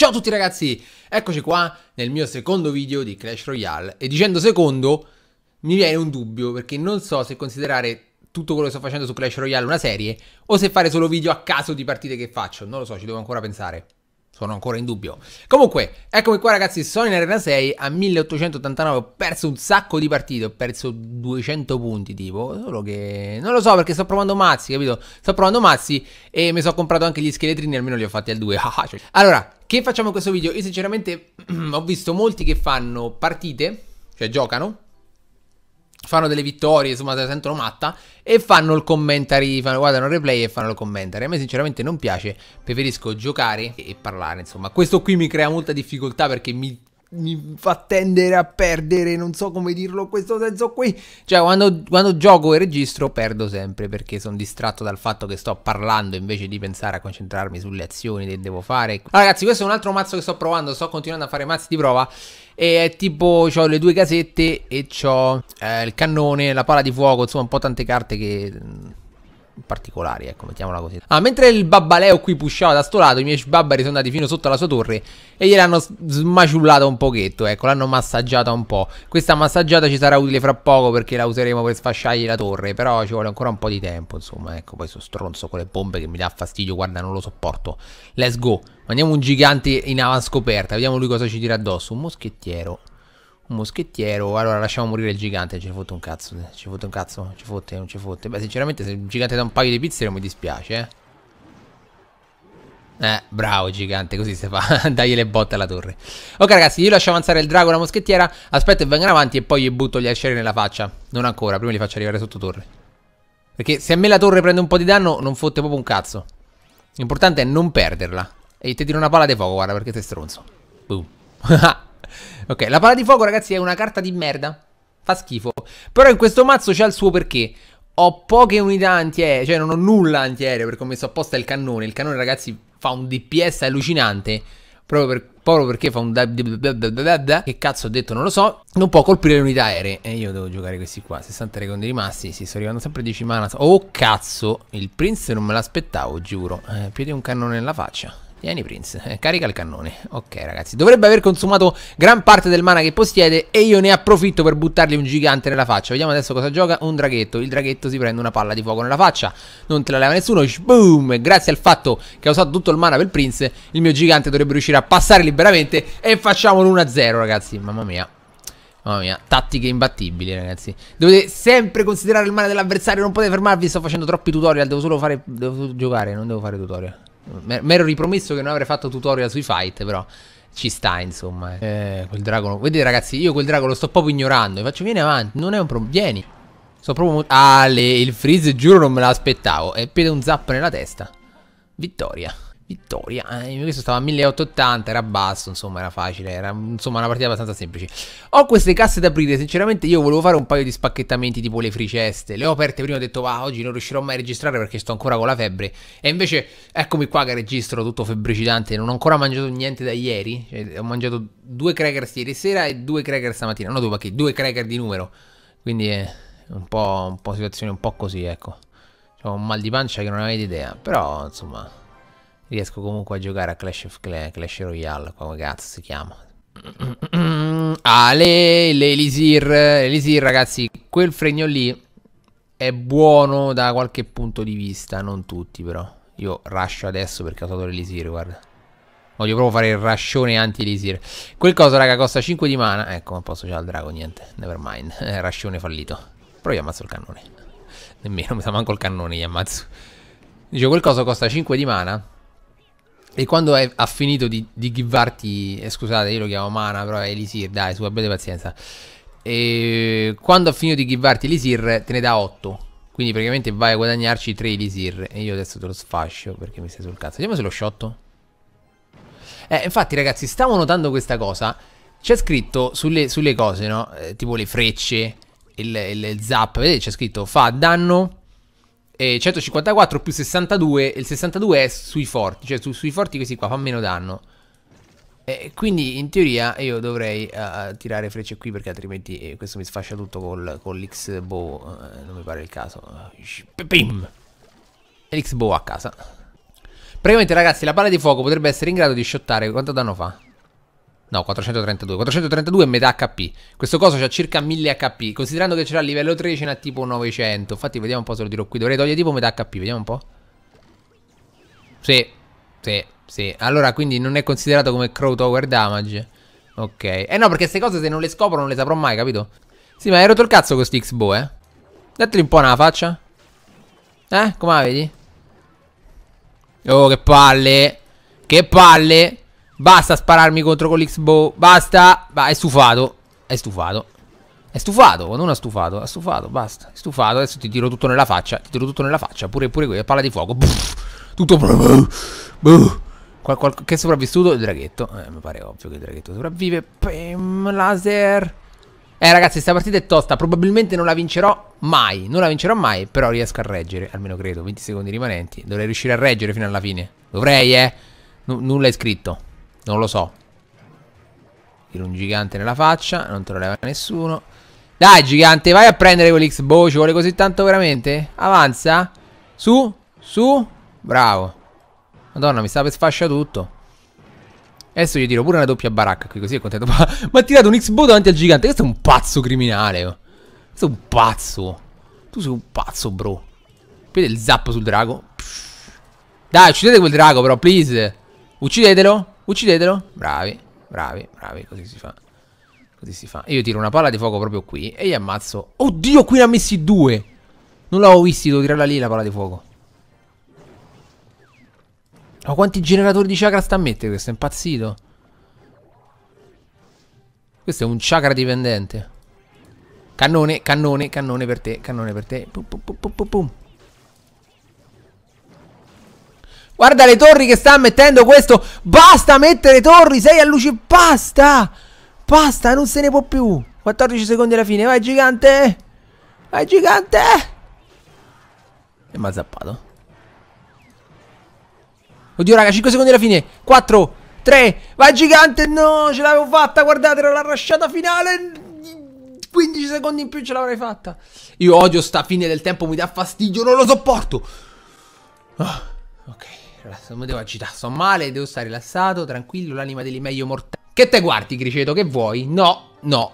Ciao a tutti ragazzi, eccoci qua nel mio secondo video di Clash Royale e dicendo secondo mi viene un dubbio perché non so se considerare tutto quello che sto facendo su Clash Royale una serie o se fare solo video a caso di partite che faccio, non lo so, ci devo ancora pensare sono ancora in dubbio. Comunque, eccomi qua ragazzi, sono in Arena 6 a 1889, ho perso un sacco di partite, ho perso 200 punti tipo, solo che non lo so perché sto provando mazzi, capito? Sto provando mazzi e mi sono comprato anche gli scheletrini, almeno li ho fatti al 2. Ah, cioè. allora, che facciamo in questo video? Io sinceramente ho visto molti che fanno partite, cioè giocano, fanno delle vittorie, insomma, se la sentono matta e fanno il commentary, fanno, guardano il replay e fanno il commentary. A me sinceramente non piace, preferisco giocare e, parlare, insomma. Questo qui mi crea molta difficoltà perché mi mi fa tendere a perdere, non so come dirlo in questo senso qui. Cioè, quando, quando gioco e registro perdo sempre perché sono distratto dal fatto che sto parlando invece di pensare a concentrarmi sulle azioni che devo fare. Allora, ragazzi, questo è un altro mazzo che sto provando, sto continuando a fare mazzi di prova e è tipo, ho le due casette e ho eh, il cannone, la pala di fuoco, insomma un po' tante carte che mm, particolari, ecco, mettiamola così. Ah, mentre il babbaleo qui pushava da sto lato, i miei sbabbari sono andati fino sotto la sua torre e gliel'hanno smaciullata un pochetto, ecco, l'hanno massaggiata un po'. Questa massaggiata ci sarà utile fra poco perché la useremo per sfasciargli la torre, però ci vuole ancora un po' di tempo, insomma, ecco, poi sto stronzo con le bombe che mi dà fastidio, guarda, non lo sopporto. Let's go. Mandiamo un gigante in avanscoperta, vediamo lui cosa ci tira addosso. Un moschettiero un moschettiero. Allora lasciamo morire il gigante. Ci ne fotte un cazzo. Ce fotte un cazzo. Ce fotte, non ce fotte. Beh, sinceramente, se il gigante dà un paio di pizze mi dispiace, eh. Eh, bravo gigante, così si fa. Dagli le botte alla torre. Ok, ragazzi, io lascio avanzare il drago e la moschettiera. Aspetto che vengano avanti e poi gli butto gli asceri nella faccia. Non ancora, prima li faccio arrivare sotto torre. Perché se a me la torre prende un po' di danno, non fotte proprio un cazzo. L'importante è non perderla. E ti tiro una palla di fuoco, guarda, perché sei stronzo. Boom. Ah, ok, la palla di fuoco, ragazzi, è una carta di merda. Fa schifo. Però in questo mazzo c'è il suo perché. Ho poche unità antiaeree, cioè non ho nulla antiaereo perché ho messo apposta il cannone. Il cannone, ragazzi, fa un DPS allucinante. Proprio, per, proprio perché fa un da, da, da, Che cazzo ho detto non lo so Non può colpire le unità aeree E io devo giocare questi qua 60 secondi rimasti Sì sto arrivando sempre a 10 mana Oh cazzo Il Prince non me l'aspettavo giuro eh, Piedi un cannone nella faccia Vieni Prince, eh, carica il cannone Ok ragazzi, dovrebbe aver consumato gran parte del mana che possiede E io ne approfitto per buttargli un gigante nella faccia Vediamo adesso cosa gioca, un draghetto Il draghetto si prende una palla di fuoco nella faccia Non te la leva nessuno, boom Grazie al fatto che ha usato tutto il mana per Prince Il mio gigante dovrebbe riuscire a passare liberamente E facciamo l'1-0 ragazzi Mamma mia Mamma mia, tattiche imbattibili ragazzi Dovete sempre considerare il male dell'avversario Non potete fermarvi, sto facendo troppi tutorial Devo solo fare, devo giocare, non devo fare tutorial mi ero ripromesso che non avrei fatto tutorial sui fight, però ci sta, insomma. Eh, eh quel drago. Vedete, ragazzi, io quel drago lo sto proprio ignorando. E faccio, vieni avanti, non è un problema. Vieni. Sto proprio. Ah, le... il freeze, giuro, non me l'aspettavo. E piede un zap nella testa. Vittoria vittoria. Eh, questo stava a 1880, era basso, insomma, era facile, era insomma una partita abbastanza semplice. Ho queste casse da aprire, sinceramente io volevo fare un paio di spacchettamenti tipo le friceste. Le ho aperte prima, ho detto "Va, oggi non riuscirò mai a registrare perché sto ancora con la febbre". E invece eccomi qua che registro tutto febbricitante, non ho ancora mangiato niente da ieri, cioè, ho mangiato due crackers ieri sera e due cracker stamattina, no due pacchetti, due cracker di numero. Quindi è eh, un po', un po' situazione un po' così, ecco. Ho un mal di pancia che non avete idea, però insomma riesco comunque a giocare a Clash of Clans, Clash Royale, come cazzo si chiama. ah, le, l'Elisir, l'Elisir ragazzi, quel fregno lì è buono da qualche punto di vista, non tutti però. Io rush adesso perché ho usato l'Elisir, guarda. Voglio proprio fare il rascione anti-Elisir. Quel coso, raga, costa 5 di mana. Ecco, eh, non posso già il drago, niente. Never mind. Eh, rascione fallito. Però gli ammazzo il cannone. Nemmeno, mi sa manco il cannone gli ammazzo. Dicevo, quel coso costa 5 di mana. E quando è, ha finito di, di givarti, eh, scusate, io lo chiamo Mana, però è Elisir, dai, su, abbiate pazienza. E quando ha finito di givarti Elisir, te ne dà 8. Quindi praticamente vai a guadagnarci 3 Elisir. E io adesso te lo sfascio perché mi stai sul cazzo. Vediamo se l'ho sciotto. Eh, infatti, ragazzi, stavo notando questa cosa. C'è scritto sulle, sulle cose, no? Eh, tipo le frecce, il, il, il zap. Vedete, c'è scritto fa danno eh, 154 più 62, il 62 è sui forti, cioè su, sui forti questi qua fa meno danno. Eh, quindi in teoria io dovrei uh, tirare frecce qui perché altrimenti eh, questo mi sfascia tutto col, con l'X bow, uh, eh, non mi pare il caso. Pim! E l'X bow a casa. Praticamente ragazzi la palla di fuoco potrebbe essere in grado di shottare quanto danno fa? No, 432. 432 è metà HP. Questo coso ha circa 1000 HP. Considerando che ce l'ha a livello 3, ce n'ha tipo 900. Infatti, vediamo un po' se lo tiro qui. Dovrei togliere tipo metà HP. Vediamo un po'. Sì, sì, sì. Allora, quindi non è considerato come Crow Tower Damage. Ok. Eh no, perché queste cose se non le scopro non le saprò mai, capito? Sì, ma hai rotto il cazzo con sti X-Bow, eh? Dateli un po' una faccia. Eh, come la vedi? Oh, che palle. Che palle. Basta spararmi contro con l'X-Bow Basta. Va, è stufato. È stufato. È stufato, non ha stufato, ha stufato, basta. È stufato, adesso ti tiro tutto nella faccia, ti tiro tutto nella faccia, pure pure quella palla di fuoco. Buff, tutto Qual, qual, che è sopravvissuto? Il draghetto. Eh, mi pare ovvio che il draghetto sopravvive. Pim, laser. Eh ragazzi, Questa partita è tosta, probabilmente non la vincerò mai, non la vincerò mai, però riesco a reggere, almeno credo, 20 secondi rimanenti. Dovrei riuscire a reggere fino alla fine. Dovrei, eh. N nulla è scritto. Non lo so. Tiro un gigante nella faccia, non te lo leva nessuno. Dai, gigante, vai a prendere quell'X-Bow, ci vuole così tanto veramente? Avanza. Su, su. Bravo. Madonna, mi sta per sfascia tutto. Adesso gli tiro pure una doppia baracca qui, così è contento. Ma, ha tirato un X-Bow davanti al gigante. Questo è un pazzo criminale. Oh. Questo è un pazzo. Tu sei un pazzo, bro. Vedete il zappo sul drago? Dai, uccidete quel drago, però, please. Uccidetelo. Uccidetelo. Bravi, bravi, bravi. Così si fa. Così si fa. io tiro una palla di fuoco proprio qui e gli ammazzo. Oddio, qui ne ha messi due. Non l'avevo visto, devo tirarla lì la palla di fuoco. Ma quanti generatori di chakra sta a mettere questo? È impazzito. Questo è un chakra dipendente. Cannone, cannone, cannone per te, cannone per te. Pum, pum, pum, pum, pum. Guarda le torri che sta mettendo questo. Basta mettere torri. Sei a luce. Basta. Basta, non se ne può più. 14 secondi alla fine. Vai, gigante. Vai, gigante. E mi ha zappato. Oddio, raga, 5 secondi alla fine. 4, 3. Vai, gigante. No, ce l'avevo fatta. Guardate, era la rasciata finale. 15 secondi in più ce l'avrei fatta. Io odio sta fine del tempo, mi dà fastidio, non lo sopporto. Ah, ok non mi devo agitare, sto male, devo stare rilassato, tranquillo, l'anima degli meglio mortali. Che te guardi, Criceto, che vuoi? No, no,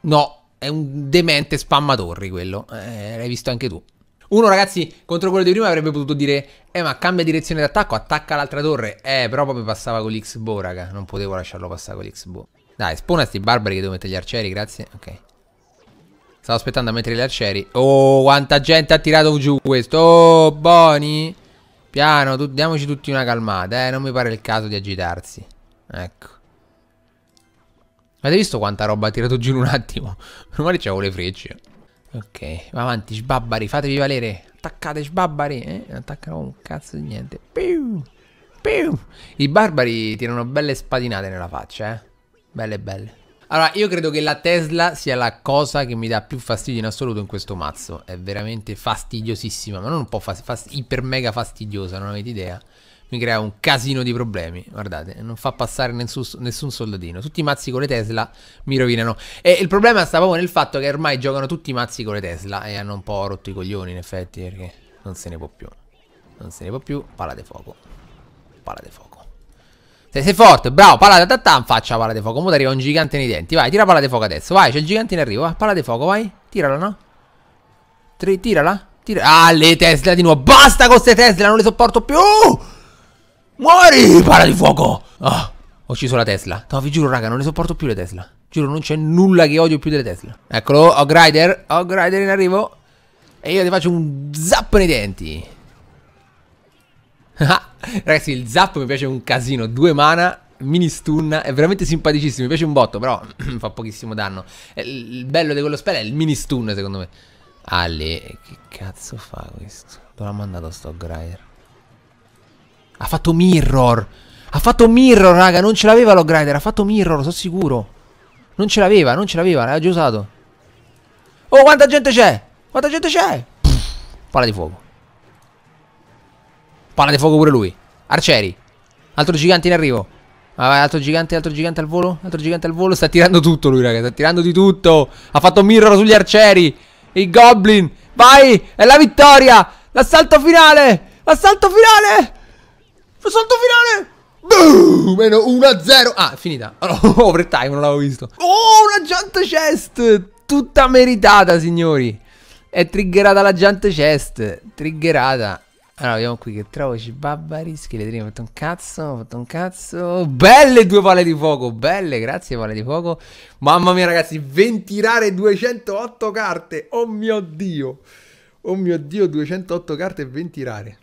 no, è un demente spammatorri quello, eh, l'hai visto anche tu. Uno ragazzi contro quello di prima avrebbe potuto dire Eh ma cambia direzione d'attacco, attacca l'altra torre Eh però proprio passava con l'X-Bow raga Non potevo lasciarlo passare con l'X-Bow Dai spona sti barbari che devo mettere gli arcieri grazie Ok Stavo aspettando a mettere gli arcieri Oh quanta gente ha tirato giù questo Oh Boni Piano, tu, diamoci tutti una calmata, eh. Non mi pare il caso di agitarsi. Ecco. Avete visto quanta roba ha tirato giù in un attimo? Meno male c'avevo le frecce. Ok, va avanti, sbabbari, fatevi valere. Attaccate, sbabbari. Eh, attaccano un cazzo di niente. Piu, piu. I barbari tirano belle spadinate nella faccia, eh. Belle, belle. Allora, io credo che la Tesla sia la cosa che mi dà più fastidio in assoluto in questo mazzo. È veramente fastidiosissima, ma non un po' fast, fast iper mega fastidiosa, non avete idea. Mi crea un casino di problemi, guardate, non fa passare nessun, nessun soldatino. Tutti i mazzi con le Tesla mi rovinano. E il problema sta proprio nel fatto che ormai giocano tutti i mazzi con le Tesla e hanno un po' rotto i coglioni in effetti, perché non se ne può più. Non se ne può più, pala di fuoco. Pala di fuoco. Se sei forte, bravo, palla da tattan, faccia palla di fuoco. Ora arriva un gigante nei denti. Vai, tira palla di fuoco adesso. Vai, c'è il gigante in arrivo. Palla di fuoco, vai. Tirala, no? Tri tirala. Tira ah, le Tesla di nuovo. Basta con queste Tesla, non le sopporto più. Muori, palla di fuoco. Oh, ho ucciso la Tesla. No, vi giuro, raga, non le sopporto più le Tesla. Giuro, non c'è nulla che odio più delle Tesla. Eccolo, Hog Rider. Hog Rider in arrivo. E io ti faccio un zappo nei denti. Ah, ragazzi, il zap mi piace un casino. Due mana, mini stun, è veramente simpaticissimo. Mi piace un botto, però fa pochissimo danno. Il bello di quello spell è il mini stun, secondo me. Ale, che cazzo fa questo? Dove l'ha mandato sto Grier? Ha fatto mirror. Ha fatto mirror, raga. Non ce l'aveva lo Grider. Ha fatto mirror, sono sicuro. Non ce l'aveva, non ce l'aveva. L'aveva già usato. Oh, quanta gente c'è! Quanta gente c'è! Palla di fuoco. Palla di fuoco pure lui. Arcieri. Altro gigante in arrivo. Ah, vai, altro gigante, altro gigante al volo. Altro gigante al volo. Sta tirando tutto lui, raga. Sta tirando di tutto. Ha fatto mirror sugli arcieri. Il Goblin. Vai. È la vittoria. L'assalto finale. L'assalto finale. L'assalto finale. Boom! Meno 1-0. Ah, è finita. Oh, overtime, non l'avevo visto. Oh, una giant chest. Tutta meritata, signori. È triggerata la giant chest. Triggerata. Allora, vediamo qui che trovo babbari, scheletrini, ho fatto un cazzo, ho fatto un cazzo. Belle due palle di fuoco, belle, grazie palle di fuoco. Mamma mia ragazzi, 20 rare 208 carte, oh mio Dio. Oh mio Dio, 208 carte e 20 rare.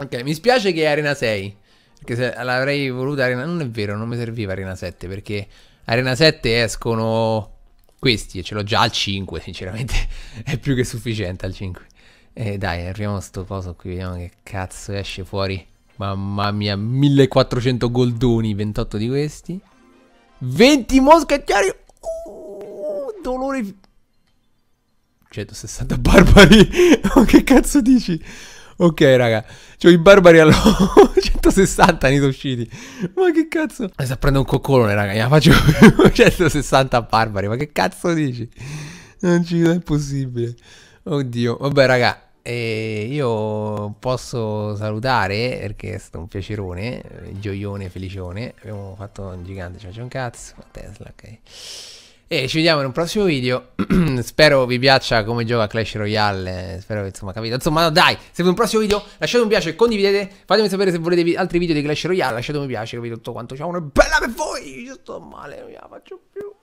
Ok, mi spiace che è Arena 6, perché se l'avrei voluta Arena... Non è vero, non mi serviva Arena 7, perché Arena 7 escono questi e ce l'ho già al 5, sinceramente. è più che sufficiente al 5. E dai, arriviamo a sto posto qui, vediamo che cazzo esce fuori. Mamma mia, 1400 goldoni, 28 di questi. 20 moschettieri! Uh, oh, dolore... 160 barbari! che cazzo dici? Ok, raga. Cioè, i barbari allo 160 ne sono usciti. Ma che cazzo? Mi sta prendendo un coccolone, raga. Gliela faccio 160 barbari. Ma che cazzo dici? Non ci è possibile. Oddio. Vabbè, raga. E io posso salutare perché è stato un piacerone, gioione, felicione. Abbiamo fatto un gigante, cioè c'è un cazzo, Tesla, ok. E ci vediamo in un prossimo video. spero vi piaccia come gioca Clash Royale. Eh, spero che insomma capito. Insomma, no, dai, se vi un prossimo video lasciate un piace, condividete, fatemi sapere se volete vi altri video di Clash Royale, lasciate un piace, capito tutto quanto. Ciao, una bella per voi. Io sto male, non la faccio più.